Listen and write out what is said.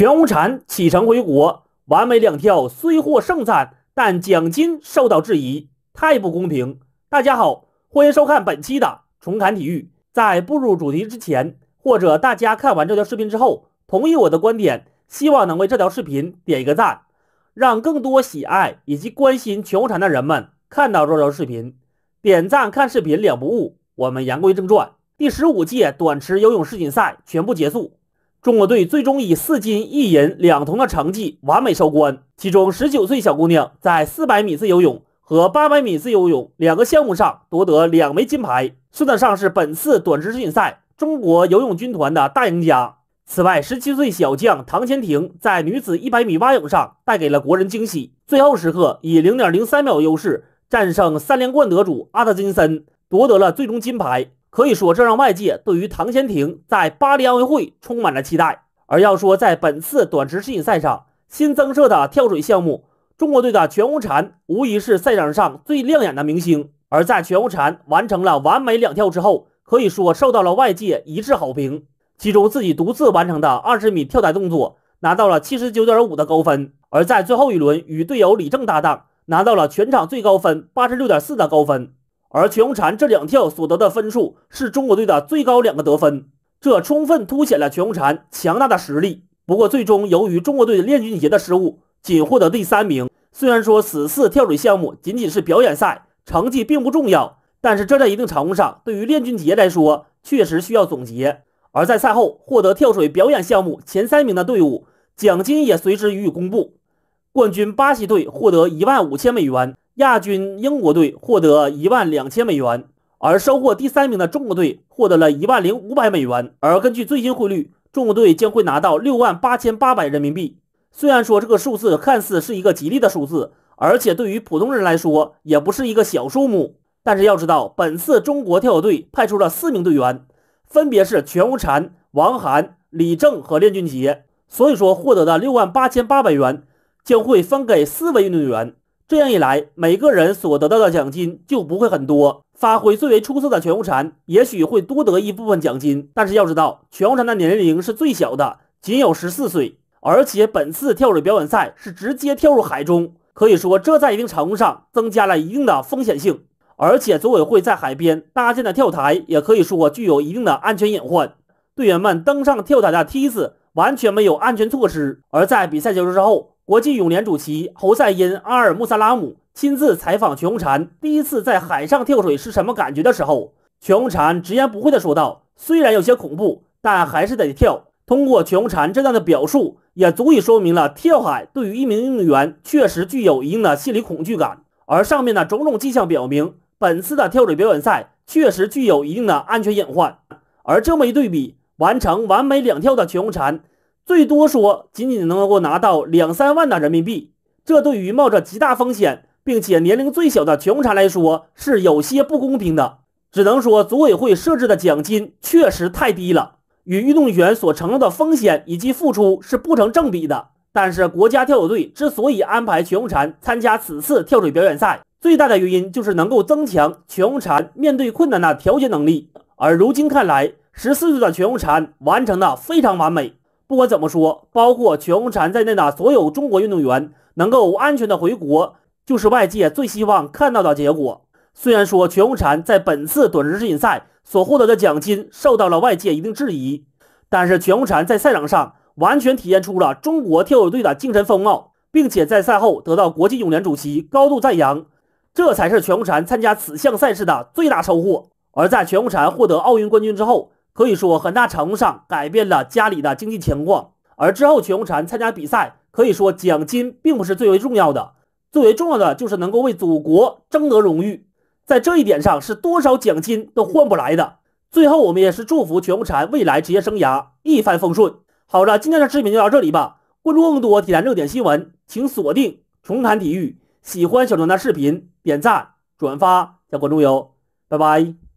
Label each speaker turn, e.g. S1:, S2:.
S1: 全红婵启程回国，完美两跳虽获胜赞，但奖金受到质疑，太不公平。大家好，欢迎收看本期的重谈体育。在步入主题之前，或者大家看完这条视频之后，同意我的观点，希望能为这条视频点一个赞，让更多喜爱以及关心全红婵的人们看到这条视频。点赞看视频两不误。我们言归正传，第十五届短池游泳世锦赛全部结束。中国队最终以四金一银两铜的成绩完美收官。其中，十九岁小姑娘在400米自由泳和800米自由泳两个项目上夺得两枚金牌，算得上是本次短池世锦赛中国游泳军团的大赢家。此外，十七岁小将唐钱婷在女子100米蛙泳上带给了国人惊喜，最后时刻以0.03秒优势战胜三连冠得主阿特金森，夺得了最终金牌。可以说，这让外界对于唐钱婷在巴黎奥运会充满了期待。而要说在本次短池世锦赛上新增设的跳水项目，中国队的全红婵无疑是赛场上最亮眼的明星。而在全红婵完成了完美两跳之后，可以说受到了外界一致好评。其中自己独自完成的二十米跳台动作拿到了七十九点五的高分，而在最后一轮与队友李正搭档，拿到了全场最高分八十六点四的高分。而全红婵这两跳所得的分数是中国队的最高两个得分，这充分凸显了全红婵强大的实力。不过，最终由于中国队练俊杰的失误，仅获得第三名。虽然说此次跳水项目仅仅是表演赛，成绩并不重要，但是这在一定程度上对于练俊杰来说确实需要总结。而在赛后获得跳水表演项目前三名的队伍，奖金也随之予以公布。冠军巴西队获得一万五千美元。亚军英国队获得一万两千美元，而收获第三名的中国队获得了一万零五百美元，而根据最新汇率，中国队将会拿到六万八千八百人民币。虽然说这个数字看似是一个吉利的数字，而且对于普通人来说也不是一个小数目，但是要知道，本次中国跳水队派出了四名队员，分别是全红婵、王涵、李正和练俊杰，所以说获得的六万八千八百元将会分给四位运动员。这样一来，每个人所得到的奖金就不会很多。发挥最为出色的全红婵，也许会多得一部分奖金，但是要知道，全红婵的年龄是最小的，仅有十四岁。而且本次跳水表演赛是直接跳入海中，可以说这在一定程度上增加了一定的风险性。而且组委会在海边搭建的跳台，也可以说具有一定的安全隐患。队员们登上跳台的梯子完全没有安全措施，而在比赛结束之后。国际泳联主席侯赛因·阿尔穆萨拉姆亲自采访全红婵，第一次在海上跳水是什么感觉的时候，全红婵直言不讳的说道：“虽然有些恐怖，但还是得跳。”通过全红婵这样的表述，也足以说明了跳海对于一名运动员确实具有一定的心理恐惧感。而上面的种种迹象表明，本次的跳水表演赛确实具有一定的安全隐患。而这么一对比，完成完美两跳的全红婵。最多说仅仅能够拿到两三万的人民币，这对于冒着极大风险并且年龄最小的全红婵来说是有些不公平的。只能说组委会设置的奖金确实太低了，与运动员所承受的风险以及付出是不成正比的。但是国家跳水队之所以安排全红婵参加此次跳水表演赛，最大的原因就是能够增强全红婵面对困难的调节能力。而如今看来，十四岁的全红婵完成的非常完美。不管怎么说，包括全红婵在内的所有中国运动员能够安全的回国，就是外界最希望看到的结果。虽然说全红婵在本次短池世锦赛所获得的奖金受到了外界一定质疑，但是全红婵在赛场上完全体现出了中国跳水队的精神风貌，并且在赛后得到国际泳联主席高度赞扬，这才是全红婵参加此项赛事的最大收获。而在全红婵获得奥运冠军之后。可以说，很大程度上改变了家里的经济情况。而之后全红婵参加比赛，可以说奖金并不是最为重要的，最为重要的就是能够为祖国争得荣誉，在这一点上，是多少奖金都换不来的。最后，我们也是祝福全红婵未来职业生涯一帆风顺。好了，今天的视频就到这里吧。关注更多体坛热点新闻，请锁定重谈体育。喜欢小穷的视频，点赞、转发、加关注哟。拜拜。